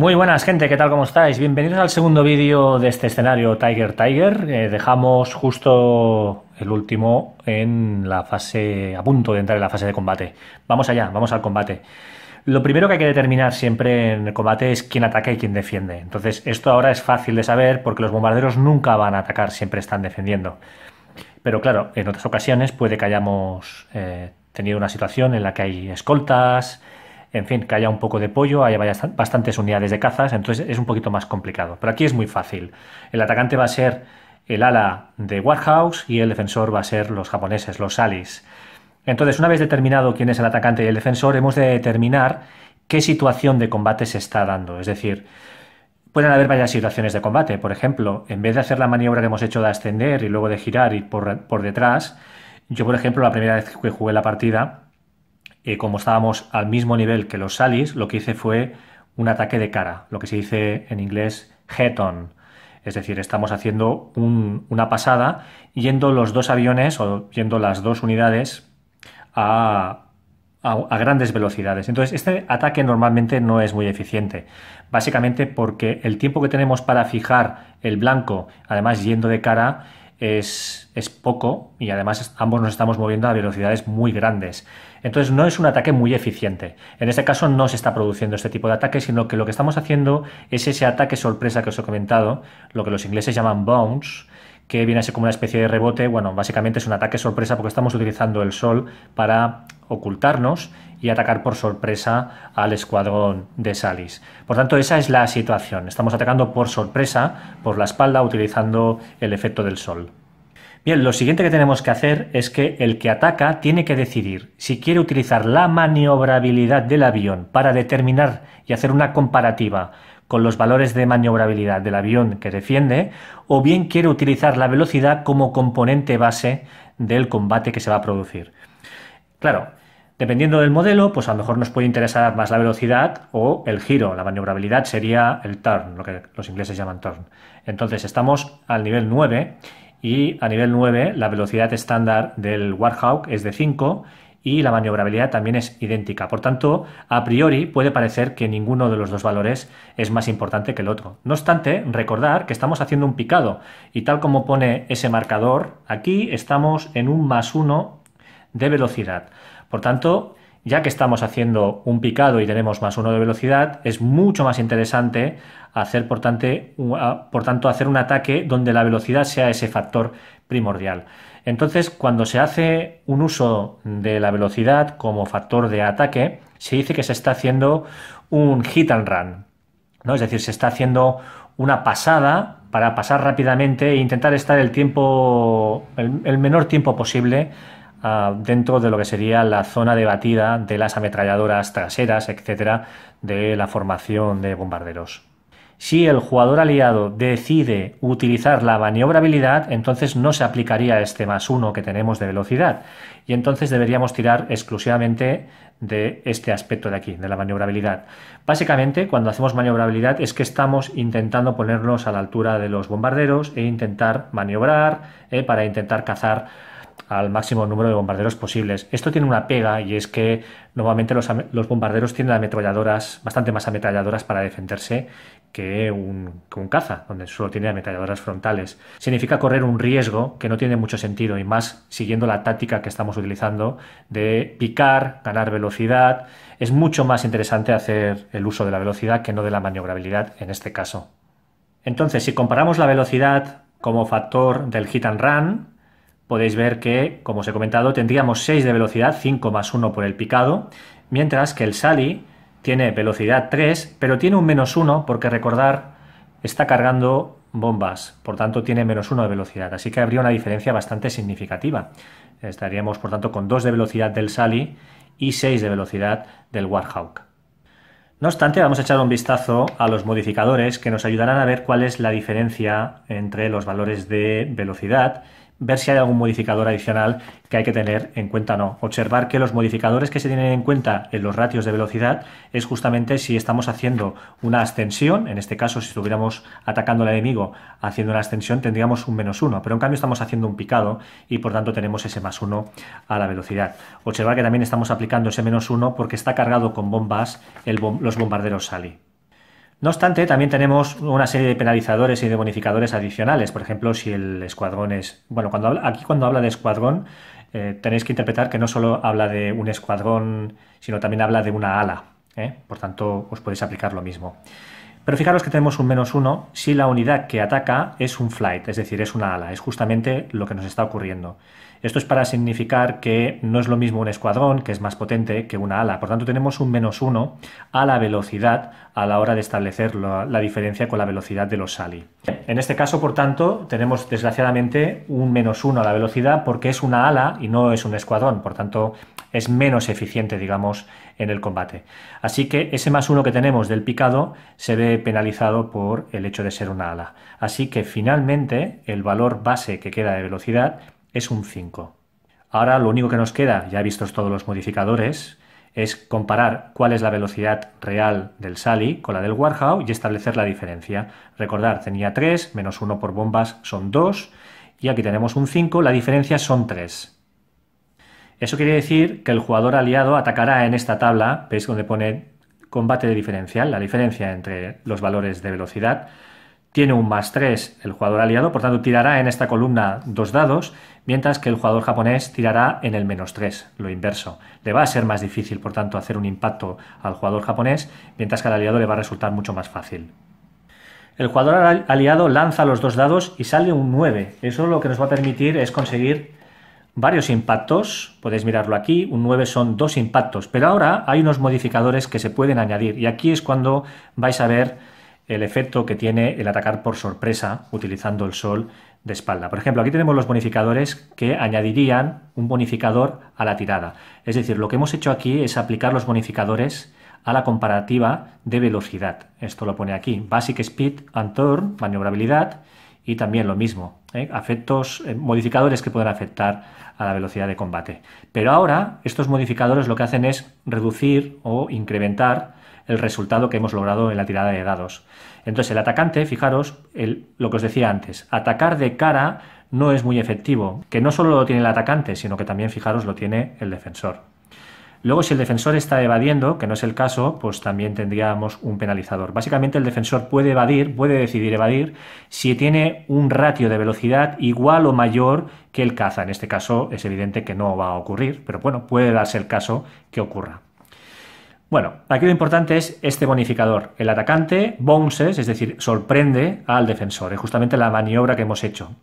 Muy buenas gente, ¿qué tal? ¿Cómo estáis? Bienvenidos al segundo vídeo de este escenario Tiger Tiger. Eh, dejamos justo el último en la fase, a punto de entrar en la fase de combate. Vamos allá, vamos al combate. Lo primero que hay que determinar siempre en el combate es quién ataca y quién defiende. Entonces esto ahora es fácil de saber porque los bombarderos nunca van a atacar, siempre están defendiendo. Pero claro, en otras ocasiones puede que hayamos eh, tenido una situación en la que hay escoltas, en fin, que haya un poco de pollo, haya bastantes unidades de cazas, entonces es un poquito más complicado. Pero aquí es muy fácil. El atacante va a ser el ala de Warhouse y el defensor va a ser los japoneses, los salis. Entonces, una vez determinado quién es el atacante y el defensor, hemos de determinar qué situación de combate se está dando. Es decir, pueden haber varias situaciones de combate. Por ejemplo, en vez de hacer la maniobra que hemos hecho de ascender y luego de girar y por, por detrás, yo, por ejemplo, la primera vez que jugué la partida, eh, como estábamos al mismo nivel que los salis, lo que hice fue un ataque de cara, lo que se dice en inglés head-on. Es decir, estamos haciendo una pasada yendo los dos aviones o yendo las dos unidades a, grandes velocidades. Entonces, este ataque normalmente no es muy eficiente, básicamente porque el tiempo que tenemos para fijar el blanco, además yendo de cara, es, es poco y además ambos nos estamos moviendo a velocidades muy grandes. Entonces no es un ataque muy eficiente. En este caso no se está produciendo este tipo de ataque, sino que lo que estamos haciendo es ese ataque sorpresa que os he comentado, lo que los ingleses llaman bounce, que viene a ser como una especie de rebote. Bueno, básicamente es un ataque sorpresa porque estamos utilizando el sol para ocultarnos y atacar por sorpresa al escuadrón de Salis. Por tanto, esa es la situación. Estamos atacando por sorpresa, por la espalda, utilizando el efecto del sol. Bien, lo siguiente que tenemos que hacer es que el que ataca tiene que decidir si quiere utilizar la maniobrabilidad del avión para determinar y hacer una comparativa con los valores de maniobrabilidad del avión que defiende, o bien quiere utilizar la velocidad como componente base del combate que se va a producir. Claro, Dependiendo del modelo, pues a lo mejor nos puede interesar más la velocidad o el giro. La maniobrabilidad sería el turn, lo que los ingleses llaman turn. Entonces estamos al nivel 9 y a nivel 9 la velocidad estándar del Warhawk es de 5 y la maniobrabilidad también es idéntica. Por tanto, a priori puede parecer que ninguno de los dos valores es más importante que el otro. No obstante, recordar que estamos haciendo un picado y tal como pone ese marcador, aquí estamos en un más 1 de velocidad. Por tanto, ya que estamos haciendo un picado y tenemos más uno de velocidad, es mucho más interesante hacer, por, tanto, hacer un ataque donde la velocidad sea ese factor primordial. Entonces, cuando se hace un uso de la velocidad como factor de ataque, se dice que se está haciendo un hit and run, ¿no? Es decir, se está haciendo una pasada para pasar rápidamente e intentar estar el tiempo, el menor tiempo posible Ah, dentro de lo que sería la zona de batida de las ametralladoras traseras, etcétera, de la formación de bombarderos. Si el jugador aliado decide utilizar la maniobrabilidad, entonces no se aplicaría este más uno que tenemos de velocidad. Y entonces deberíamos tirar exclusivamente de este aspecto de aquí, de la maniobrabilidad. Básicamente, cuando hacemos maniobrabilidad es que estamos intentando ponernos a la altura de los bombarderos e intentar maniobrar eh, para intentar cazar al máximo número de bombarderos posibles. Esto tiene una pega y es que normalmente los, bombarderos tienen ametralladoras, bastante más ametralladoras para defenderse que un, que un, caza, donde solo tiene ametralladoras frontales. Significa correr un riesgo que no tiene mucho sentido y más siguiendo la táctica que estamos utilizando de picar, ganar velocidad. Es mucho más interesante hacer el uso de la velocidad que no de la maniobrabilidad en este caso. Entonces, si comparamos la velocidad como factor del hit and run, podéis ver que, como os he comentado, tendríamos 6 de velocidad, 5 más 1 por el picado, mientras que el Sally tiene velocidad 3, pero tiene un menos 1 porque recordar está cargando bombas, por tanto tiene menos 1 de velocidad, así que habría una diferencia bastante significativa. Estaríamos por tanto con 2 de velocidad del Sally y 6 de velocidad del Warhawk. No obstante, vamos a echar un vistazo a los modificadores que nos ayudarán a ver cuál es la diferencia entre los valores de velocidad ver si hay algún modificador adicional que hay que tener en cuenta o no. Observar que los modificadores que se tienen en cuenta en los ratios de velocidad es justamente si estamos haciendo una ascensión, en este caso si estuviéramos atacando al enemigo haciendo una ascensión tendríamos un menos uno, pero en cambio estamos haciendo un picado y por tanto tenemos ese más uno a la velocidad. Observar que también estamos aplicando ese menos uno porque está cargado con bombas los bombarderos sali no obstante, también tenemos una serie de penalizadores y de bonificadores adicionales. Por ejemplo, si el escuadrón es. Bueno, cuando aquí cuando habla de escuadrón, eh, tenéis que interpretar que no solo habla de un escuadrón, sino también habla de una ala. ¿eh? Por tanto, os podéis aplicar lo mismo. Pero fijaros que tenemos un menos uno si la unidad que ataca es un flight, es decir, es una ala, es justamente lo que nos está ocurriendo. Esto es para significar que no es lo mismo un escuadrón, que es más potente, que una ala. Por tanto, tenemos un menos uno a la velocidad a la hora de establecer la, diferencia con la velocidad de los Sally. En este caso, por tanto, tenemos desgraciadamente un menos uno a la velocidad porque es una ala y no es un escuadrón. Por tanto, es menos eficiente, digamos, en el combate. Así que ese más uno que tenemos del picado se ve penalizado por el hecho de ser una ala. Así que finalmente el valor base que queda de velocidad es un 5. Ahora lo único que nos queda, ya vistos todos los modificadores, es comparar cuál es la velocidad real del Sally con la del Warhawk y establecer la diferencia. Recordar, tenía 3, menos 1 por bombas son 2, y aquí tenemos un 5, la diferencia son 3. Eso quiere decir que el jugador aliado atacará en esta tabla, veis donde pone combate de diferencial, la diferencia entre los valores de velocidad, tiene un más 3 el jugador aliado, por tanto tirará en esta columna dos dados, mientras que el jugador japonés tirará en el menos 3, lo inverso. Le va a ser más difícil, por tanto, hacer un impacto al jugador japonés, mientras que al aliado le va a resultar mucho más fácil. El jugador aliado lanza los dos dados y sale un 9. Eso lo que nos va a permitir es conseguir varios impactos, podéis mirarlo aquí, un 9 son dos impactos, pero ahora hay unos modificadores que se pueden añadir y aquí es cuando vais a ver el efecto que tiene el atacar por sorpresa utilizando el sol de espalda. Por ejemplo, aquí tenemos los bonificadores que añadirían un bonificador a la tirada. Es decir, lo que hemos hecho aquí es aplicar los bonificadores a la comparativa de velocidad. Esto lo pone aquí, Basic Speed and Turn, maniobrabilidad, y también lo mismo, afectos, ¿eh? Eh, modificadores que pueden afectar a la velocidad de combate. Pero ahora, estos modificadores lo que hacen es reducir o incrementar el resultado que hemos logrado en la tirada de dados. Entonces el atacante, fijaros, lo que os decía antes, atacar de cara no es muy efectivo, que no solo lo tiene el atacante, sino que también, fijaros, lo tiene el defensor. Luego, si el defensor está evadiendo, que no es el caso, pues también tendríamos un penalizador. Básicamente, el defensor puede evadir, puede decidir evadir, si tiene un ratio de velocidad igual o mayor que el caza. En este caso, es evidente que no va a ocurrir, pero bueno, puede darse el caso que ocurra. Bueno, aquí lo importante es este bonificador. El atacante bounces, es decir, sorprende al defensor. Es justamente la maniobra que hemos hecho.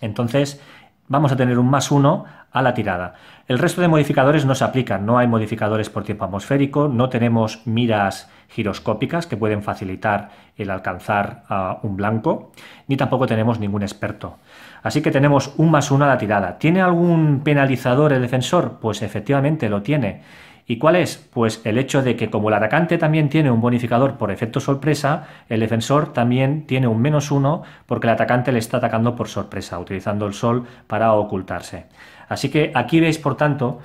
Entonces, vamos a tener un más uno a la tirada. El resto de modificadores no se aplican, no hay modificadores por tiempo atmosférico, no tenemos miras giroscópicas que pueden facilitar el alcanzar a un blanco, ni tampoco tenemos ningún experto. Así que tenemos un más uno a la tirada. ¿Tiene algún penalizador el defensor? Pues efectivamente lo tiene. ¿Y cuál es? Pues el hecho de que como el atacante también tiene un bonificador por efecto sorpresa, el defensor también tiene un menos uno porque el atacante le está atacando por sorpresa, utilizando el sol para ocultarse. Así que aquí veis, por tanto,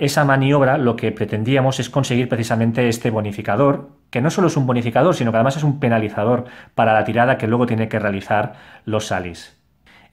esa maniobra lo que pretendíamos es conseguir precisamente este bonificador, que no solo es un bonificador, sino que además es un penalizador para la tirada que luego tiene que realizar los salis.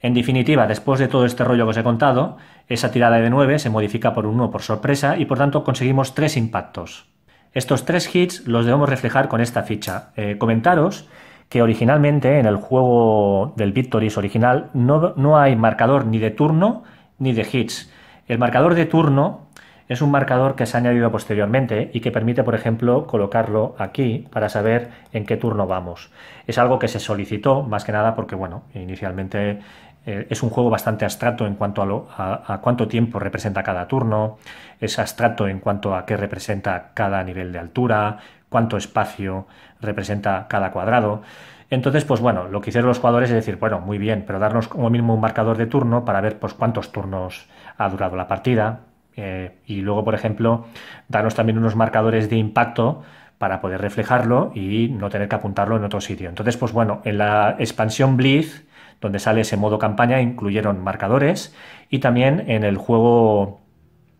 En definitiva, después de todo este rollo que os he contado, esa tirada de 9 se modifica por un 1 por sorpresa y por tanto conseguimos 3 impactos. Estos 3 hits los debemos reflejar con esta ficha. Eh, comentaros que originalmente en el juego del Victories original no hay marcador ni de turno ni de hits. El marcador de turno es un marcador que se ha añadido posteriormente y que permite, por ejemplo, colocarlo aquí para saber en qué turno vamos. Es algo que se solicitó más que nada porque, bueno, inicialmente eh, es un juego bastante abstracto en cuanto a, cuánto tiempo representa cada turno, es abstracto en cuanto a qué representa cada nivel de altura, cuánto espacio representa cada cuadrado. Entonces, pues bueno, lo que hicieron los jugadores es decir, bueno, muy bien, pero darnos como mínimo un marcador de turno para ver pues, cuántos turnos ha durado la partida. Eh, y luego, por ejemplo, darnos también unos marcadores de impacto para poder reflejarlo y no tener que apuntarlo en otro sitio. Entonces, pues bueno, en la expansión Blitz donde sale ese modo campaña, incluyeron marcadores y también en el juego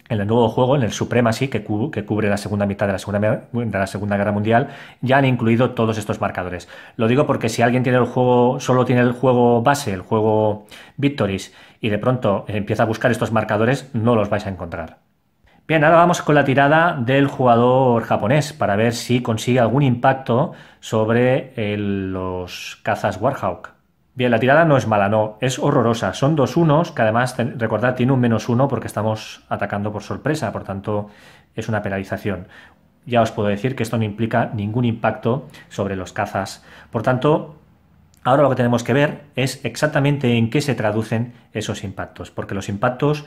en el nuevo juego, en el Supremacy, que, que cubre la segunda mitad de la segunda, Guerra Mundial, ya han incluido todos estos marcadores. Lo digo porque si alguien tiene el juego, solo tiene el juego base, el juego Victories, y de pronto empieza a buscar estos marcadores, no los vais a encontrar. Bien, ahora vamos con la tirada del jugador japonés para ver si consigue algún impacto sobre los cazas Warhawk. Bien, la tirada no es mala, no, es horrorosa. Son dos unos, que además, recordad, tiene un menos uno porque estamos atacando por sorpresa, por tanto, es una penalización. Ya os puedo decir que esto no implica ningún impacto sobre los cazas. Por tanto, ahora lo que tenemos que ver es exactamente en qué se traducen esos impactos, porque los impactos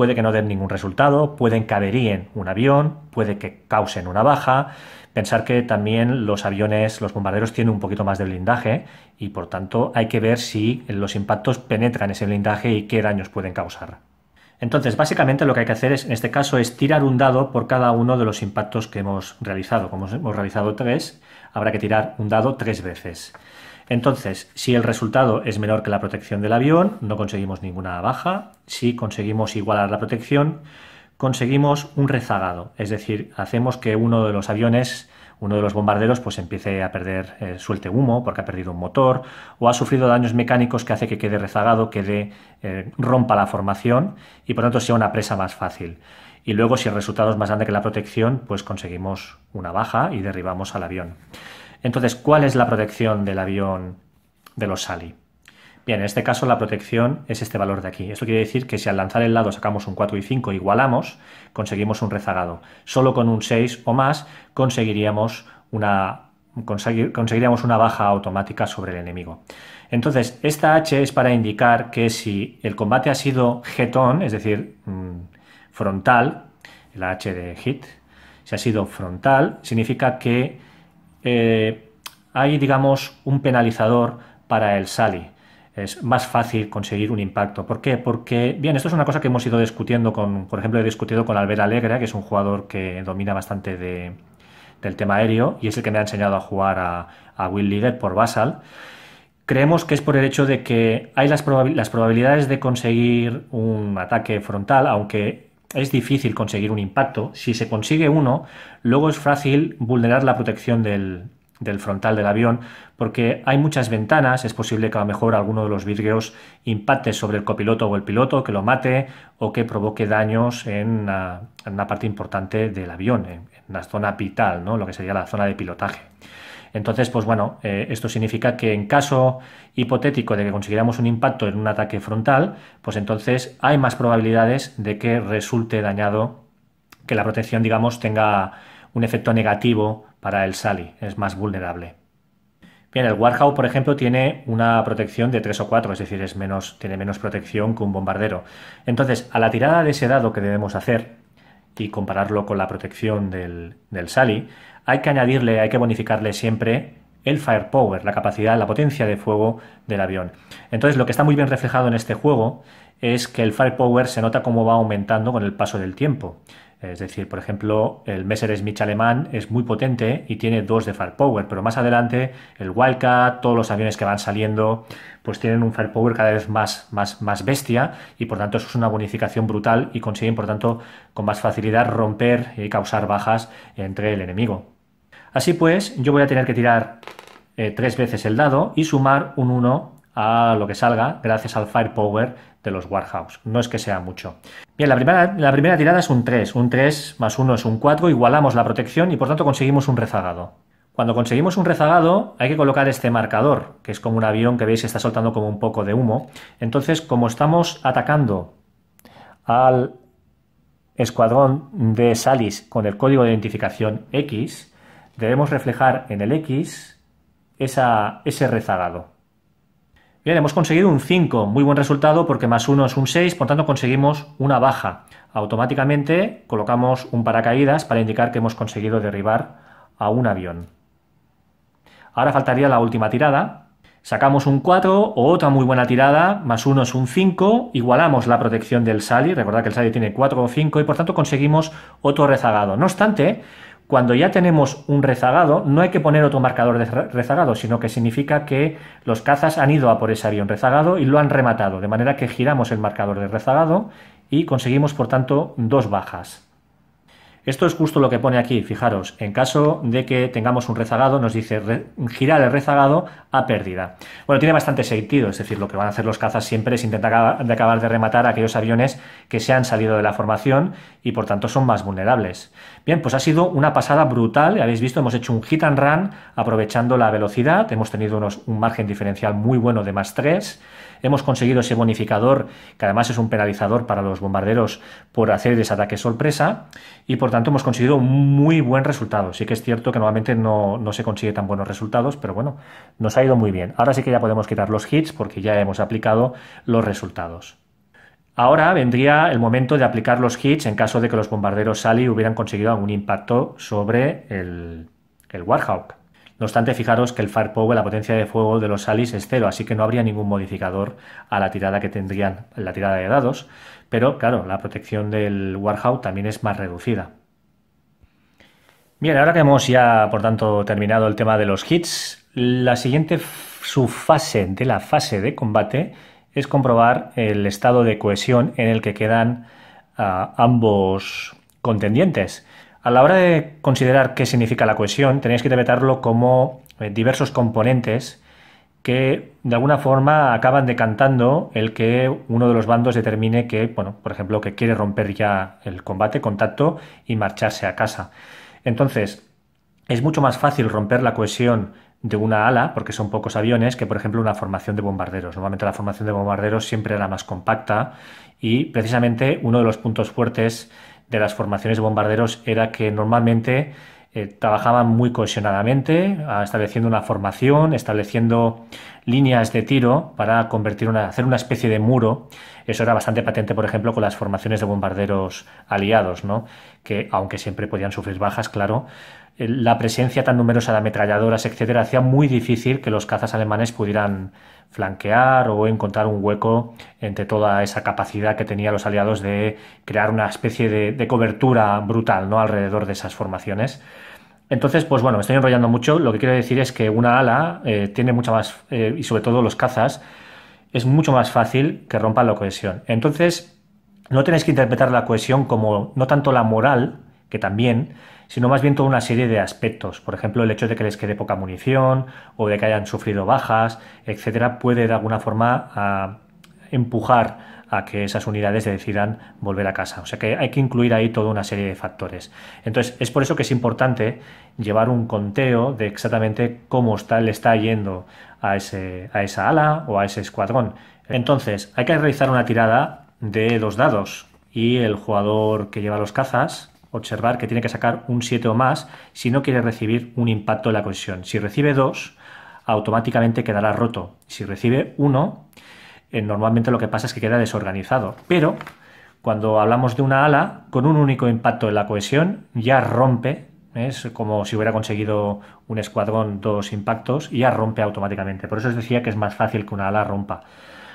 puede que no den ningún resultado, pueden que averíen un avión, puede que causen una baja. Pensar que también los aviones, los bombarderos tienen un poquito más de blindaje y por tanto hay que ver si los impactos penetran ese blindaje y qué daños pueden causar. Entonces, básicamente lo que hay que hacer es, en este caso, es tirar un dado por cada uno de los impactos que hemos realizado. Como hemos realizado tres, habrá que tirar un dado tres veces. Entonces, si el resultado es menor que la protección del avión, no conseguimos ninguna baja. Si conseguimos igualar la protección, conseguimos un rezagado, es decir, hacemos que uno de los aviones, uno de los bombarderos, pues empiece a perder, eh, suelte humo porque ha perdido un motor o ha sufrido daños mecánicos que hace que quede rezagado, quede, eh, rompa la formación y por tanto sea una presa más fácil. Y luego, si el resultado es más grande que la protección, pues conseguimos una baja y derribamos al avión. Entonces, ¿cuál es la protección del avión de los Sally? Bien, en este caso la protección es este valor de aquí. Esto quiere decir que si al lanzar el lado sacamos un 4 y 5 igualamos, conseguimos un rezagado. Solo con un 6 o más conseguiríamos una, conseguiríamos una baja automática sobre el enemigo. Entonces, esta H es para indicar que si el combate ha sido jetón, es decir, mm, frontal, la H de hit, si ha sido frontal, significa que eh, hay, digamos, un penalizador para el Sally. Es más fácil conseguir un impacto. ¿Por qué? Porque, bien, esto es una cosa que hemos ido discutiendo con, por ejemplo, he discutido con Albert Alegre, que es un jugador que domina bastante del tema aéreo y es el que me ha enseñado a jugar a, Will Leader por Basal. Creemos que es por el hecho de que hay las, las probabilidades de conseguir un ataque frontal, aunque es difícil conseguir un impacto. Si se consigue uno, luego es fácil vulnerar la protección del, frontal del avión, porque hay muchas ventanas, es posible que a lo mejor alguno de los vidrios impacte sobre el copiloto o el piloto, que lo mate o que provoque daños en una, parte importante del avión, en, la zona vital, ¿no? lo que sería la zona de pilotaje. Entonces, pues bueno, eh, esto significa que en caso hipotético de que consiguiéramos un impacto en un ataque frontal, pues entonces hay más probabilidades de que resulte dañado, que la protección, digamos, tenga un efecto negativo para el SALI, es más vulnerable. Bien, el Warhawk, por ejemplo, tiene una protección de 3 o 4, es decir, es menos, tiene menos protección que un bombardero. Entonces, a la tirada de ese dado que debemos hacer, y compararlo con la protección del, del Sally, hay que añadirle, hay que bonificarle siempre el firepower, la capacidad, la potencia de fuego del avión. Entonces lo que está muy bien reflejado en este juego es que el firepower se nota cómo va aumentando con el paso del tiempo. Es decir, por ejemplo, el Messerschmitt alemán es muy potente y tiene dos de firepower, pero más adelante el Wildcat, todos los aviones que van saliendo, pues tienen un firepower cada vez más, más, más bestia y por tanto eso es una bonificación brutal y consiguen por tanto con más facilidad romper y causar bajas entre el enemigo. Así pues, yo voy a tener que tirar eh, tres veces el dado y sumar un 1 a lo que salga gracias al firepower de los Warhouse. No es que sea mucho. Bien, la primera, la primera tirada es un 3. Un 3 más 1 es un 4. Igualamos la protección y por tanto conseguimos un rezagado. Cuando conseguimos un rezagado hay que colocar este marcador, que es como un avión que veis que está soltando como un poco de humo. Entonces, como estamos atacando al escuadrón de Salis con el código de identificación X, debemos reflejar en el X ese rezagado. Bien, hemos conseguido un 5, muy buen resultado porque más 1 es un 6, por tanto conseguimos una baja. Automáticamente colocamos un paracaídas para indicar que hemos conseguido derribar a un avión. Ahora faltaría la última tirada. Sacamos un 4 o otra muy buena tirada, más uno es un 5, igualamos la protección del Sally, recordad que el Sally tiene 4 o 5 y por tanto conseguimos otro rezagado. No obstante, cuando ya tenemos un rezagado, no hay que poner otro marcador de rezagado, sino que significa que los cazas han ido a por ese avión rezagado y lo han rematado, de manera que giramos el marcador de rezagado y conseguimos, por tanto, dos bajas. Esto es justo lo que pone aquí, fijaros, en caso de que tengamos un rezagado, nos dice girar el rezagado a pérdida. Bueno, tiene bastante sentido, es decir, lo que van a hacer los cazas siempre es intentar acabar de rematar aquellos aviones que se han salido de la formación y por tanto son más vulnerables. Bien, pues ha sido una pasada brutal, habéis visto, hemos hecho un hit and run aprovechando la velocidad, hemos tenido un margen diferencial muy bueno de más 3, Hemos conseguido ese bonificador, que además es un penalizador para los bombarderos por hacer ese ataque sorpresa, y por tanto hemos conseguido un muy buen resultado. Sí que es cierto que normalmente no, se consigue tan buenos resultados, pero bueno, nos ha ido muy bien. Ahora sí que ya podemos quitar los hits porque ya hemos aplicado los resultados. Ahora vendría el momento de aplicar los hits en caso de que los bombarderos Sally hubieran conseguido algún impacto sobre el, el Warhawk. No obstante, fijaros que el Firepower, la potencia de fuego de los Alice es cero, así que no habría ningún modificador a la tirada que tendrían la tirada de dados, pero claro, la protección del Warhawk también es más reducida. Bien, ahora que hemos ya, por tanto, terminado el tema de los hits, la siguiente subfase de la fase de combate es comprobar el estado de cohesión en el que quedan ah, ambos contendientes. A la hora de considerar qué significa la cohesión, tenéis que interpretarlo como eh, diversos componentes que de alguna forma acaban decantando el que uno de los bandos determine que, bueno, por ejemplo, que quiere romper ya el combate, contacto y marcharse a casa. Entonces, es mucho más fácil romper la cohesión de una ala, porque son pocos aviones, que por ejemplo una formación de bombarderos. Normalmente la formación de bombarderos siempre era más compacta y precisamente uno de los puntos fuertes de las formaciones de bombarderos era que normalmente eh, trabajaban muy cohesionadamente, ah, estableciendo una formación, estableciendo líneas de tiro para convertir una, hacer una especie de muro. Eso era bastante patente, por ejemplo, con las formaciones de bombarderos aliados, ¿no? que aunque siempre podían sufrir bajas, claro, eh, la presencia tan numerosa de ametralladoras, etcétera, hacía muy difícil que los cazas alemanes pudieran flanquear o encontrar un hueco entre toda esa capacidad que tenían los aliados de crear una especie de, cobertura brutal ¿no? alrededor de esas formaciones. Entonces, pues bueno, me estoy enrollando mucho. Lo que quiero decir es que una ala eh, tiene mucha más, eh, y sobre todo los cazas, es mucho más fácil que rompan la cohesión. Entonces, no tenéis que interpretar la cohesión como no tanto la moral, que también, sino más bien toda una serie de aspectos. Por ejemplo, el hecho de que les quede poca munición o de que hayan sufrido bajas, etcétera, puede de alguna forma ah, empujar a que esas unidades decidan volver a casa. O sea que hay que incluir ahí toda una serie de factores. Entonces, es por eso que es importante llevar un conteo de exactamente cómo está, le está yendo a, a esa ala o a ese escuadrón. Entonces, hay que realizar una tirada de dos dados y el jugador que lleva los cazas observar que tiene que sacar un 7 o más si no quiere recibir un impacto en la cohesión. Si recibe 2, automáticamente quedará roto. Si recibe 1, eh, normalmente lo que pasa es que queda desorganizado. Pero cuando hablamos de una ala, con un único impacto en la cohesión, ya rompe, es como si hubiera conseguido un escuadrón dos impactos, y ya rompe automáticamente. Por eso os decía que es más fácil que una ala rompa.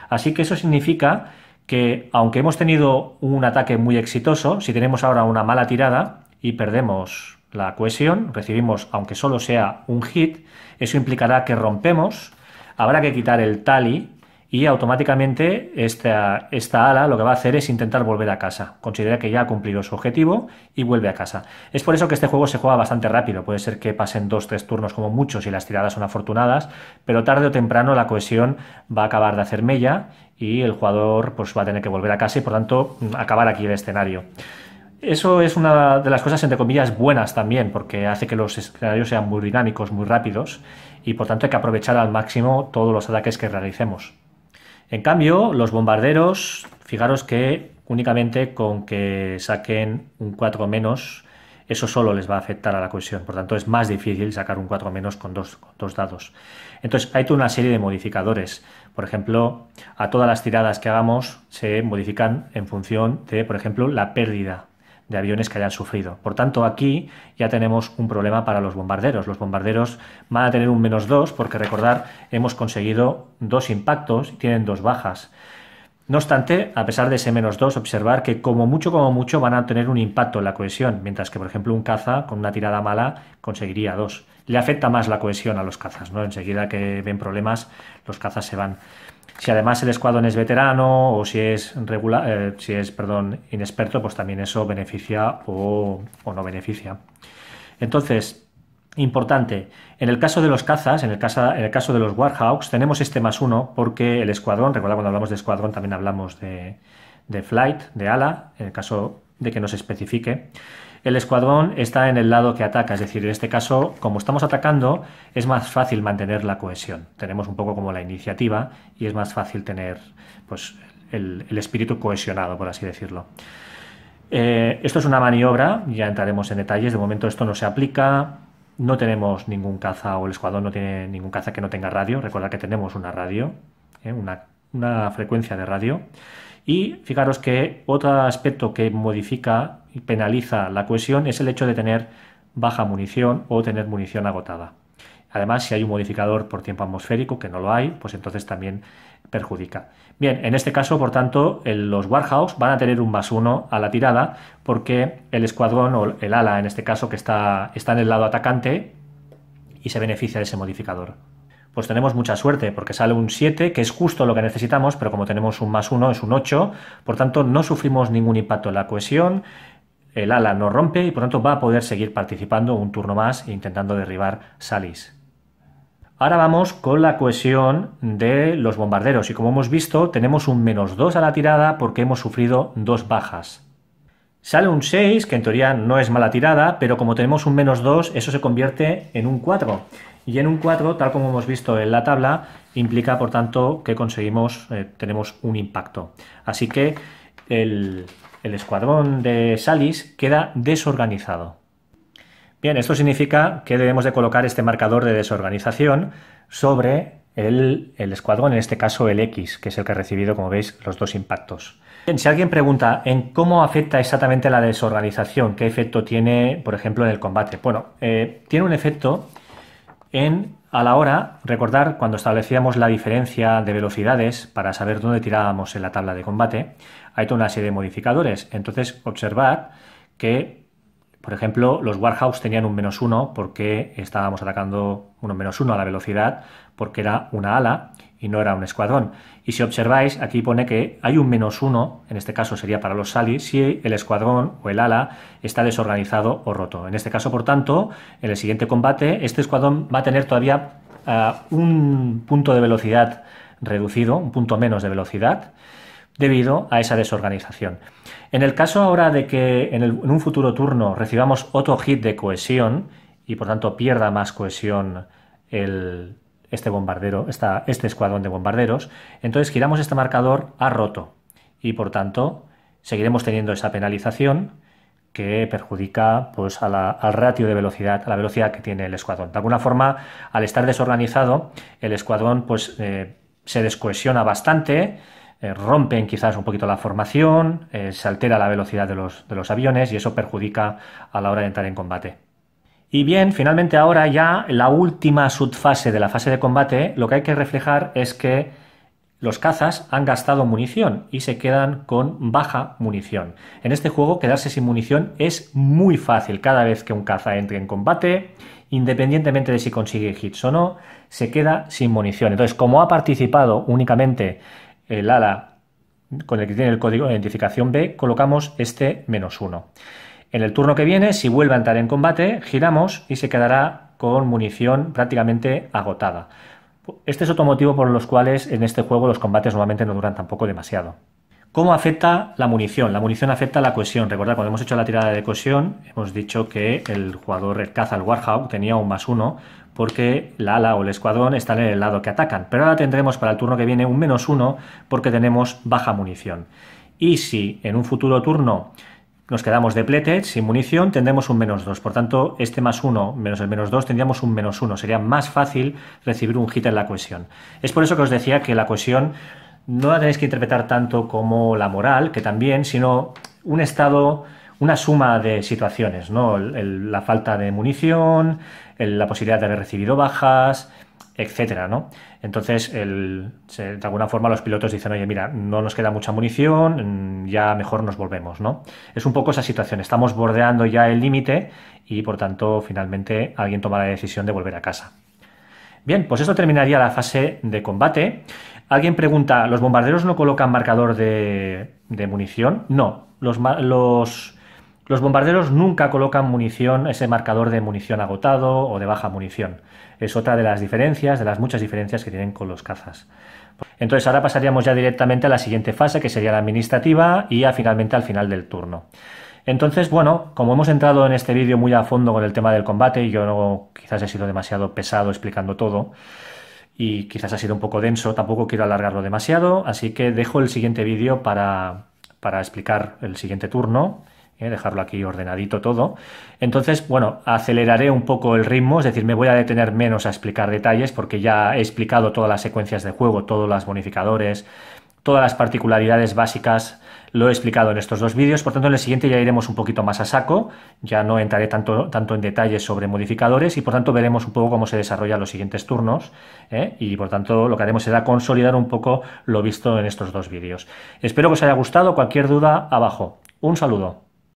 Así que eso significa que aunque hemos tenido un ataque muy exitoso, si tenemos ahora una mala tirada y perdemos la cohesión, recibimos aunque solo sea un hit, eso implicará que rompemos, habrá que quitar el tally y automáticamente esta, ala lo que va a hacer es intentar volver a casa. Considera que ya ha cumplido su objetivo y vuelve a casa. Es por eso que este juego se juega bastante rápido. Puede ser que pasen dos, tres turnos como muchos y las tiradas son afortunadas, pero tarde o temprano la cohesión va a acabar de hacer mella y el jugador pues, va a tener que volver a casa y por tanto acabar aquí el escenario. Eso es una de las cosas, entre comillas, buenas también, porque hace que los escenarios sean muy dinámicos, muy rápidos, y por tanto hay que aprovechar al máximo todos los ataques que realicemos. En cambio, los bombarderos, fijaros que únicamente con que saquen un 4 menos, eso solo les va a afectar a la cohesión. Por tanto, es más difícil sacar un 4 menos con dos, dos dados. Entonces, hay toda una serie de modificadores. Por ejemplo, a todas las tiradas que hagamos se modifican en función de, por ejemplo, la pérdida de aviones que hayan sufrido. Por tanto, aquí ya tenemos un problema para los bombarderos. Los bombarderos van a tener un menos 2 porque recordar, hemos conseguido dos impactos y tienen dos bajas. No obstante, a pesar de ese menos 2, observar que como mucho, como mucho van a tener un impacto en la cohesión, mientras que, por ejemplo, un caza con una tirada mala conseguiría dos. Le afecta más la cohesión a los cazas, ¿no? Enseguida que ven problemas, los cazas se van. Si además el escuadrón es veterano o si es regular, eh, si es perdón, inexperto, pues también eso beneficia o, no beneficia. Entonces, Importante, en el caso de los cazas, en el, caso, de los Warhawks, tenemos este más uno porque el escuadrón, recuerda cuando hablamos de escuadrón también hablamos de, de flight, de ala, en el caso de que nos especifique el escuadrón está en el lado que ataca, es decir, en este caso, como estamos atacando, es más fácil mantener la cohesión. Tenemos un poco como la iniciativa y es más fácil tener pues, el, espíritu cohesionado, por así decirlo. Eh, esto es una maniobra, ya entraremos en detalles, de momento esto no se aplica, no tenemos ningún caza o el escuadrón no tiene ningún caza que no tenga radio, recuerda que tenemos una radio, ¿eh? una frecuencia de radio. Y fijaros que otro aspecto que modifica penaliza la cohesión es el hecho de tener baja munición o tener munición agotada. Además, si hay un modificador por tiempo atmosférico, que no lo hay, pues entonces también perjudica. Bien, en este caso, por tanto, los warhawks van a tener un más uno a la tirada, porque el escuadrón o el ala, en este caso, que está, está en el lado atacante y se beneficia de ese modificador. Pues tenemos mucha suerte, porque sale un 7, que es justo lo que necesitamos, pero como tenemos un más uno es un 8, por tanto no sufrimos ningún impacto en la cohesión, el ala no rompe y por tanto va a poder seguir participando un turno más intentando derribar Salis. Ahora vamos con la cohesión de los bombarderos y como hemos visto tenemos un menos 2 a la tirada porque hemos sufrido dos bajas. Sale un 6, que en teoría no es mala tirada, pero como tenemos un menos 2, eso se convierte en un 4. Y en un 4, tal como hemos visto en la tabla, implica por tanto que conseguimos, eh, tenemos un impacto. Así que el, el escuadrón de Salis queda desorganizado. Bien, esto significa que debemos de colocar este marcador de desorganización sobre el, escuadrón, en este caso el X, que es el que ha recibido, como veis, los dos impactos. Bien, si alguien pregunta en cómo afecta exactamente la desorganización, qué efecto tiene, por ejemplo, en el combate. Bueno, eh, tiene un efecto en, a la hora, recordar cuando establecíamos la diferencia de velocidades para saber dónde tirábamos en la tabla de combate, hay toda una serie de modificadores. Entonces, observad que, por ejemplo, los Warhouse tenían un menos uno porque estábamos atacando uno menos uno a la velocidad, porque era una ala, y no era un escuadrón. Y si observáis, aquí pone que hay un menos uno, en este caso sería para los salis si el escuadrón o el ala está desorganizado o roto. En este caso, por tanto, en el siguiente combate, este escuadrón va a tener todavía ah, un punto de velocidad reducido, un punto menos de velocidad, debido a esa desorganización. En el caso ahora de que en, en un futuro turno recibamos otro hit de cohesión, y por tanto pierda más cohesión el, este bombardero, este escuadrón de bombarderos. Entonces giramos este marcador a roto y por tanto seguiremos teniendo esa penalización que perjudica pues, al ratio de velocidad, a la velocidad que tiene el escuadrón. De alguna forma, al estar desorganizado, el escuadrón pues, eh, se descohesiona bastante, eh, rompen quizás un poquito la formación, eh, se altera la velocidad de los, de los aviones y eso perjudica a la hora de entrar en combate. Y bien, finalmente ahora ya la última subfase de la fase de combate, lo que hay que reflejar es que los cazas han gastado munición y se quedan con baja munición. En este juego quedarse sin munición es muy fácil. Cada vez que un caza entre en combate, independientemente de si consigue hits o no, se queda sin munición. Entonces, como ha participado únicamente el ala con el que tiene el código de identificación B, colocamos este menos uno. En el turno que viene, si vuelve a entrar en combate, giramos y se quedará con munición prácticamente agotada. Este es otro motivo por los cuales en este juego los combates normalmente no duran tampoco demasiado. ¿Cómo afecta la munición? La munición afecta la cohesión. Recordad, cuando hemos hecho la tirada de cohesión, hemos dicho que el jugador el caza, el Warhawk, tenía un más uno porque la ala o el escuadrón están en el lado que atacan. Pero ahora tendremos para el turno que viene un menos uno porque tenemos baja munición. Y si en un futuro turno nos quedamos depleted, sin munición, tendremos un menos 2. Por tanto, este más 1 menos el menos 2 tendríamos un menos 1. Sería más fácil recibir un hit en la cohesión. Es por eso que os decía que la cohesión no la tenéis que interpretar tanto como la moral, que también, sino un estado, una suma de situaciones, ¿no? la falta de munición, la posibilidad de haber recibido bajas, etcétera, ¿no? Entonces, de alguna forma los pilotos dicen, oye, mira, no nos queda mucha munición, mm, ya mejor nos volvemos, ¿no? Es un poco esa situación, estamos bordeando ya el límite y por tanto finalmente alguien toma la decisión de volver a casa. Bien, pues esto terminaría la fase de combate. Alguien pregunta, ¿los bombarderos no colocan marcador de, munición? No, los los bombarderos nunca colocan munición, ese marcador de munición agotado o de baja munición. Es otra de las diferencias, de las muchas diferencias que tienen con los cazas. Entonces ahora pasaríamos ya directamente a la siguiente fase, que sería la administrativa, y finalmente al final del turno. Entonces, bueno, como hemos entrado en este vídeo muy a fondo con el tema del combate, y yo quizás he sido demasiado pesado explicando todo, y quizás ha sido un poco denso, tampoco quiero alargarlo demasiado, así que dejo el siguiente vídeo para, para explicar el siguiente turno ¿eh? dejarlo aquí ordenadito todo. Entonces, bueno, aceleraré un poco el ritmo, es decir, me voy a detener menos a explicar detalles porque ya he explicado todas las secuencias de juego, todos los bonificadores, todas las particularidades básicas lo he explicado en estos dos vídeos, por tanto en el siguiente ya iremos un poquito más a saco, ya no entraré tanto, tanto en detalles sobre modificadores y por tanto veremos un poco cómo se desarrollan los siguientes turnos ¿eh? y por tanto lo que haremos será consolidar un poco lo visto en estos dos vídeos. Espero que os haya gustado, cualquier duda abajo. Un saludo.